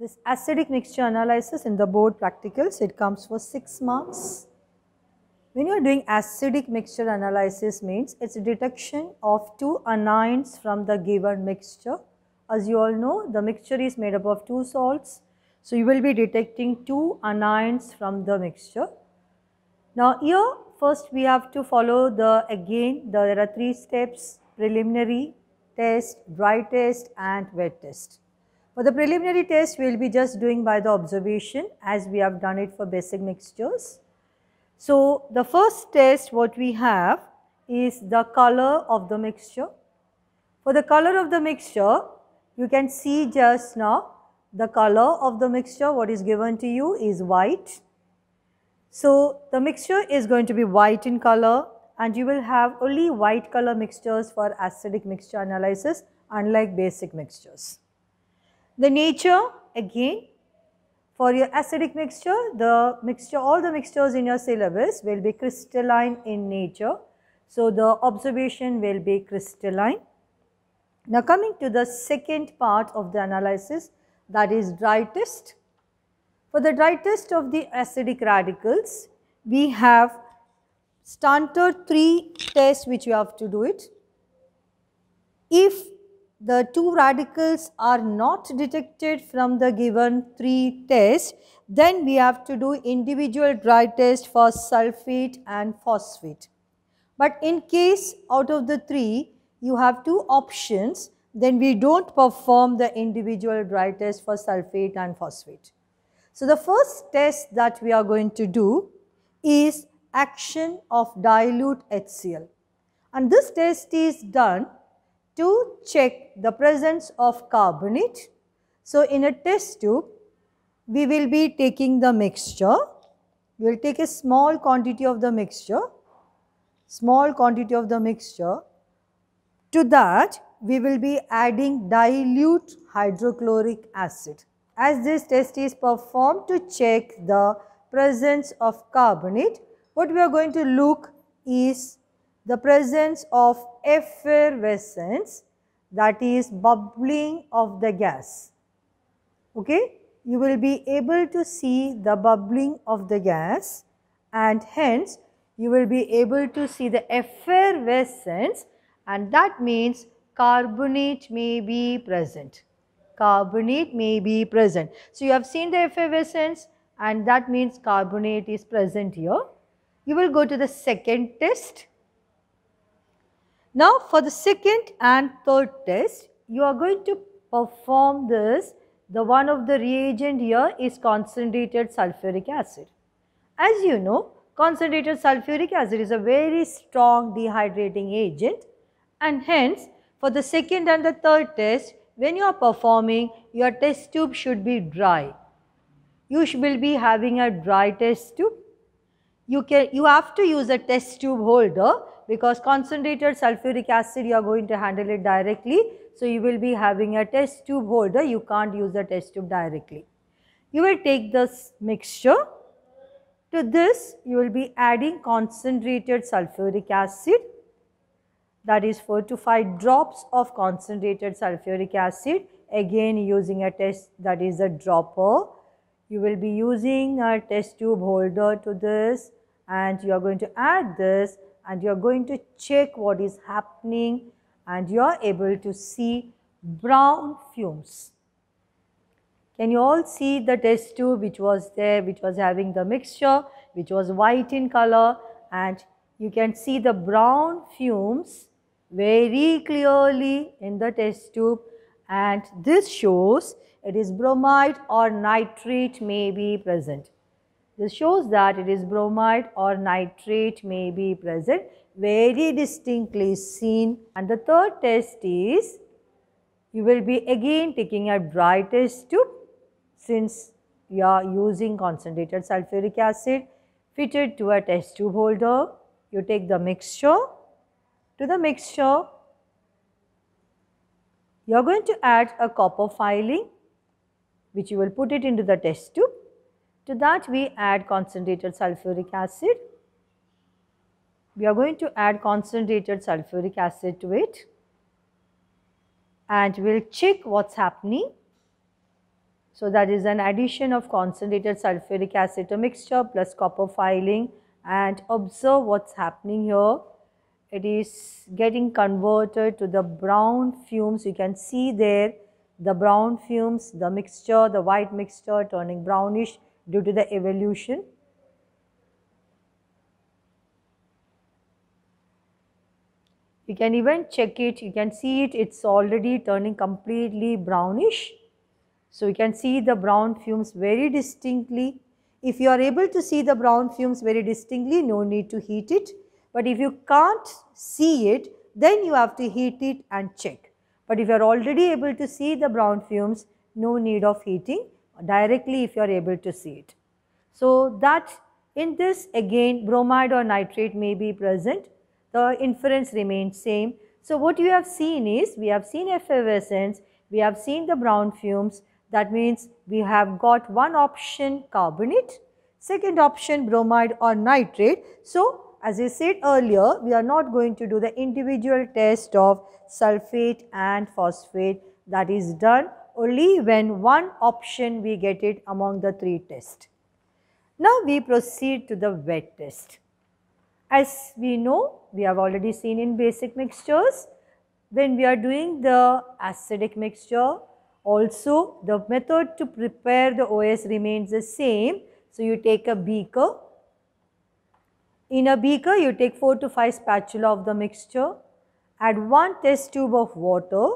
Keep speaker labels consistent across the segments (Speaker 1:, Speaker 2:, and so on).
Speaker 1: This acidic mixture analysis in the board practicals, it comes for 6 marks. When you are doing acidic mixture analysis means it's detection of two anions from the given mixture. As you all know, the mixture is made up of two salts. So you will be detecting two anions from the mixture. Now here first we have to follow the again the, there are three steps preliminary test, dry test and wet test. For the preliminary test, we will be just doing by the observation as we have done it for basic mixtures. So, the first test what we have is the color of the mixture. For the color of the mixture, you can see just now the color of the mixture what is given to you is white. So, the mixture is going to be white in color and you will have only white color mixtures for acidic mixture analysis unlike basic mixtures. The nature again for your acidic mixture, the mixture, all the mixtures in your syllabus will be crystalline in nature. So, the observation will be crystalline. Now, coming to the second part of the analysis that is dry test. For the dry test of the acidic radicals, we have standard 3 test which you have to do it. If the two radicals are not detected from the given three tests, then we have to do individual dry test for sulfate and phosphate. But in case out of the three, you have two options, then we don't perform the individual dry test for sulfate and phosphate. So, the first test that we are going to do is action of dilute HCl and this test is done to check the presence of carbonate. So, in a test tube, we will be taking the mixture. We will take a small quantity of the mixture, small quantity of the mixture. To that, we will be adding dilute hydrochloric acid as this test is performed to check the presence of carbonate, what we are going to look is the presence of effervescence that is bubbling of the gas. Okay? You will be able to see the bubbling of the gas and hence you will be able to see the effervescence and that means carbonate may be present. Carbonate may be present. So, you have seen the effervescence and that means carbonate is present here. You will go to the second test now for the second and third test, you are going to perform this. The one of the reagent here is concentrated sulfuric acid. As you know, concentrated sulfuric acid is a very strong dehydrating agent and hence for the second and the third test, when you are performing, your test tube should be dry. You will be having a dry test tube. You, can, you have to use a test tube holder because concentrated sulfuric acid you are going to handle it directly. So, you will be having a test tube holder, you can't use the test tube directly. You will take this mixture, to this you will be adding concentrated sulfuric acid that is 4 to 5 drops of concentrated sulfuric acid again using a test that is a dropper. You will be using a test tube holder to this and you are going to add this and you are going to check what is happening and you are able to see brown fumes. Can you all see the test tube which was there, which was having the mixture, which was white in color and you can see the brown fumes very clearly in the test tube and this shows it is bromide or nitrate may be present. This shows that it is bromide or nitrate may be present very distinctly seen. And the third test is you will be again taking a dry test tube since you are using concentrated sulfuric acid fitted to a test tube holder. You take the mixture. To the mixture, you are going to add a copper filing which you will put it into the test tube to that we add concentrated sulfuric acid. We are going to add concentrated sulfuric acid to it and we'll check what's happening. So that is an addition of concentrated sulfuric acid to mixture plus copper filing and observe what's happening here. It is getting converted to the brown fumes. You can see there the brown fumes, the mixture, the white mixture turning brownish due to the evolution. You can even check it, you can see it, it's already turning completely brownish. So you can see the brown fumes very distinctly. If you are able to see the brown fumes very distinctly, no need to heat it. But if you can't see it, then you have to heat it and check. But if you are already able to see the brown fumes, no need of heating directly if you are able to see it. So that in this again bromide or nitrate may be present, the inference remains same. So what you have seen is we have seen effervescence, we have seen the brown fumes that means we have got one option carbonate, second option bromide or nitrate. So as I said earlier, we are not going to do the individual test of sulfate and phosphate that is done only when one option we get it among the three tests. Now we proceed to the wet test. As we know, we have already seen in basic mixtures, when we are doing the acidic mixture, also the method to prepare the OS remains the same. So you take a beaker. In a beaker, you take 4 to 5 spatula of the mixture, add 1 test tube of water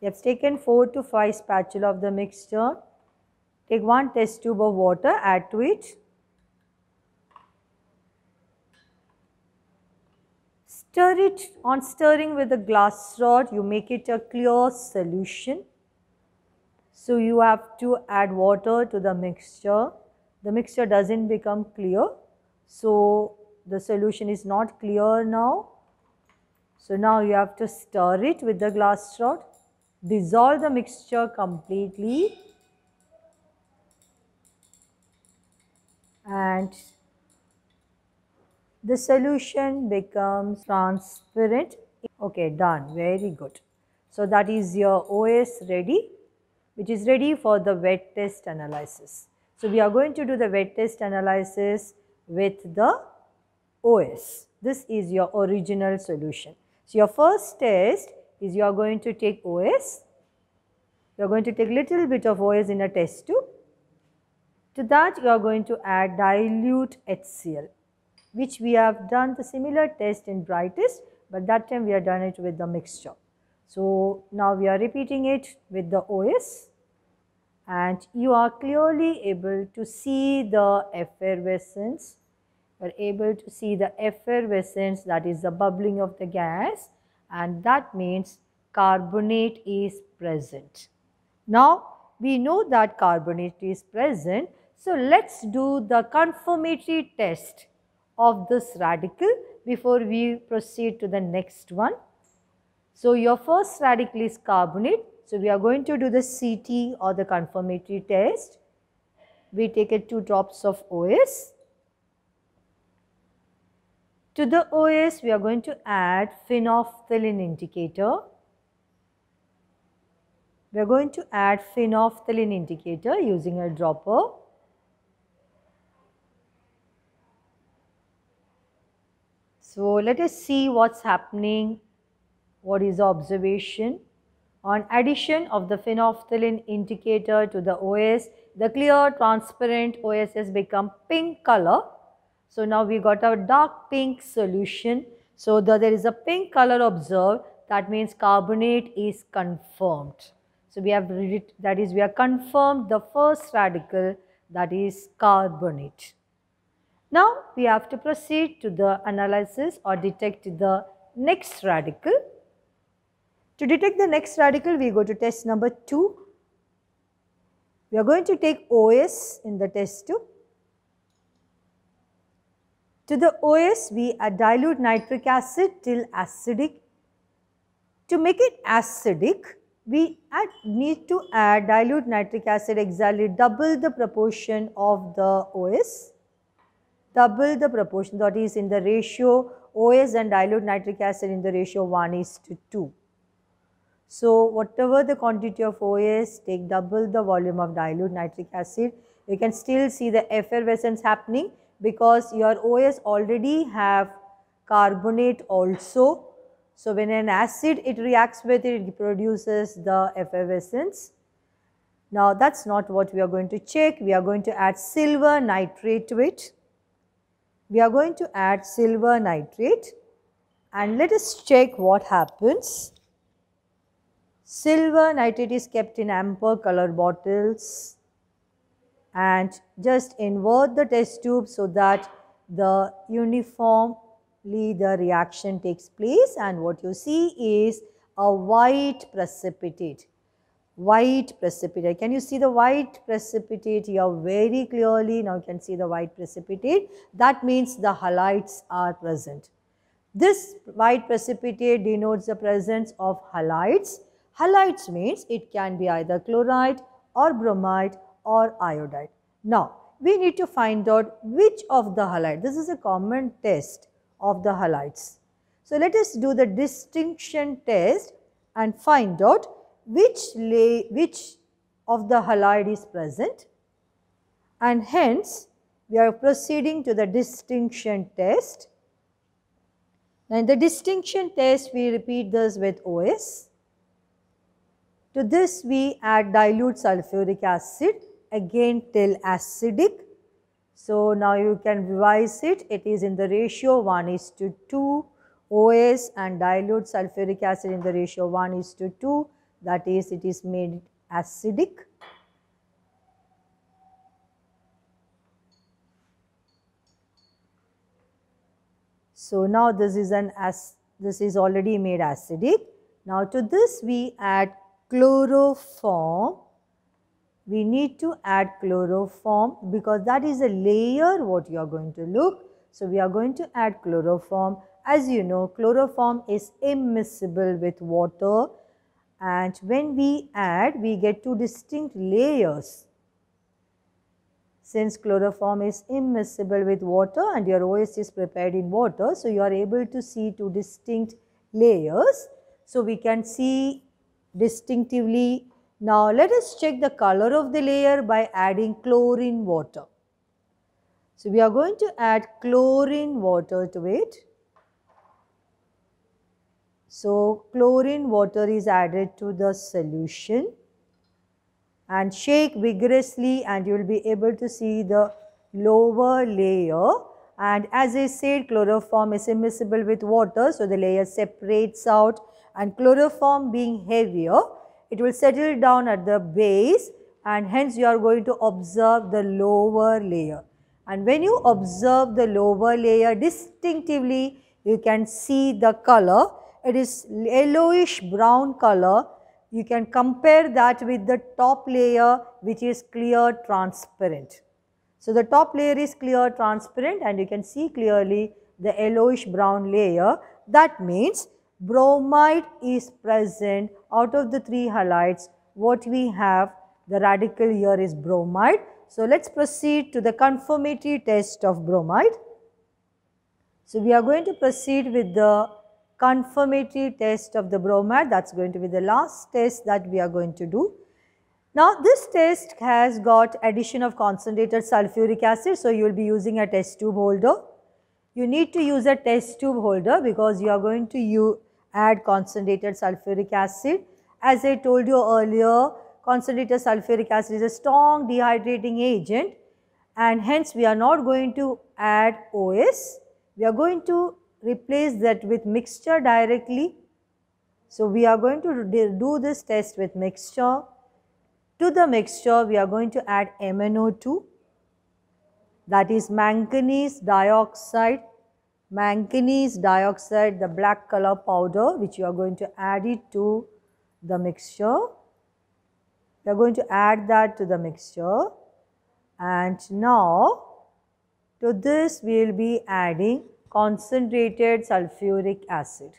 Speaker 1: you have taken 4 to 5 spatula of the mixture. Take 1 test tube of water, add to it. Stir it on stirring with a glass rod, you make it a clear solution. So you have to add water to the mixture. The mixture doesn't become clear. So the solution is not clear now. So now you have to stir it with the glass rod dissolve the mixture completely and the solution becomes transparent. Okay, done. Very good. So, that is your OS ready which is ready for the wet test analysis. So, we are going to do the wet test analysis with the OS. This is your original solution. So, your first test is you are going to take OS, you are going to take little bit of OS in a test tube. To that you are going to add dilute HCl which we have done the similar test in brightest but that time we have done it with the mixture. So now we are repeating it with the OS and you are clearly able to see the effervescence, you are able to see the effervescence that is the bubbling of the gas and that means carbonate is present. Now, we know that carbonate is present. So, let us do the conformity test of this radical before we proceed to the next one. So, your first radical is carbonate. So, we are going to do the CT or the conformity test. We take it two drops of OS to the OS, we are going to add phenolphthalein indicator. We are going to add phenolphthalein indicator using a dropper. So let us see what's happening, what is the observation. On addition of the phenolphthalein indicator to the OS, the clear transparent OS has become pink color so now we got our dark pink solution. So the, there is a pink color observed that means carbonate is confirmed. So we have that is we have confirmed the first radical that is carbonate. Now we have to proceed to the analysis or detect the next radical. To detect the next radical we go to test number 2. We are going to take OS in the test tube to the OS, we add dilute nitric acid till acidic. To make it acidic, we add, need to add dilute nitric acid exactly double the proportion of the OS, double the proportion that is in the ratio OS and dilute nitric acid in the ratio 1 is to 2. So, whatever the quantity of OS, take double the volume of dilute nitric acid. You can still see the effervescence happening because your OS already have carbonate also. So, when an acid it reacts with it, it produces the effervescence. Now, that is not what we are going to check. We are going to add silver nitrate to it. We are going to add silver nitrate and let us check what happens. Silver nitrate is kept in amber color bottles and just invert the test tube so that the uniformly the reaction takes place and what you see is a white precipitate. White precipitate. Can you see the white precipitate here very clearly? Now you can see the white precipitate. That means the halides are present. This white precipitate denotes the presence of halides. Halides means it can be either chloride or bromide or iodide. Now, we need to find out which of the halide, this is a common test of the halides. So, let us do the distinction test and find out which, lay, which of the halide is present and hence we are proceeding to the distinction test. Now, in the distinction test we repeat this with OS. To this we add dilute sulfuric acid again till acidic. So now you can revise it. It is in the ratio 1 is to 2 OS and dilute sulfuric acid in the ratio 1 is to 2 that is it is made acidic. So now this is an as this is already made acidic. Now to this we add chloroform we need to add chloroform because that is a layer what you are going to look. So we are going to add chloroform. As you know, chloroform is immiscible with water and when we add, we get two distinct layers. Since chloroform is immiscible with water and your OS is prepared in water, so you are able to see two distinct layers. So we can see distinctively now let us check the color of the layer by adding chlorine water. So we are going to add chlorine water to it. So chlorine water is added to the solution and shake vigorously and you will be able to see the lower layer and as I said chloroform is immiscible with water so the layer separates out and chloroform being heavier it will settle down at the base and hence you are going to observe the lower layer. And when you observe the lower layer distinctively, you can see the color. It is yellowish brown color. You can compare that with the top layer which is clear transparent. So, the top layer is clear transparent and you can see clearly the yellowish brown layer. That means Bromide is present out of the three halides. What we have, the radical here is bromide. So, let's proceed to the conformity test of bromide. So, we are going to proceed with the conformity test of the bromide. That's going to be the last test that we are going to do. Now, this test has got addition of concentrated sulfuric acid. So, you will be using a test tube holder. You need to use a test tube holder because you are going to add concentrated sulfuric acid. As I told you earlier, concentrated sulfuric acid is a strong dehydrating agent and hence we are not going to add OS. We are going to replace that with mixture directly. So, we are going to do this test with mixture. To the mixture, we are going to add MnO2 that is manganese dioxide, manganese dioxide, the black color powder which you are going to add it to the mixture. You are going to add that to the mixture and now to this we will be adding concentrated sulfuric acid.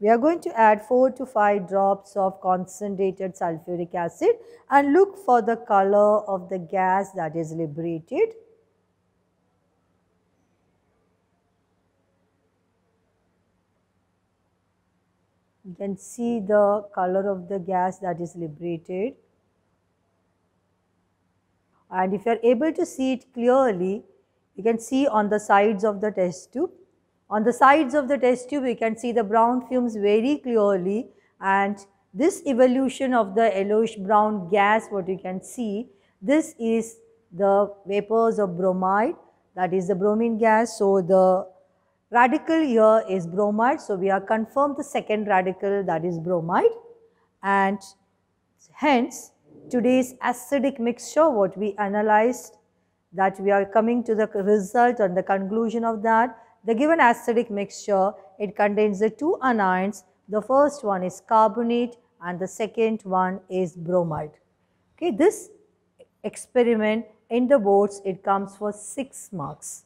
Speaker 1: We are going to add 4 to 5 drops of concentrated sulfuric acid and look for the color of the gas that is liberated. You can see the color of the gas that is liberated. And if you are able to see it clearly, you can see on the sides of the test tube. On the sides of the test tube, you can see the brown fumes very clearly and this evolution of the yellowish brown gas what you can see, this is the vapors of bromide that is the bromine gas. So, the Radical here is bromide. So, we are confirmed the second radical that is bromide and hence today's acidic mixture what we analyzed that we are coming to the result and the conclusion of that. The given acidic mixture it contains the two anions. The first one is carbonate and the second one is bromide. Okay, this experiment in the boards it comes for 6 marks.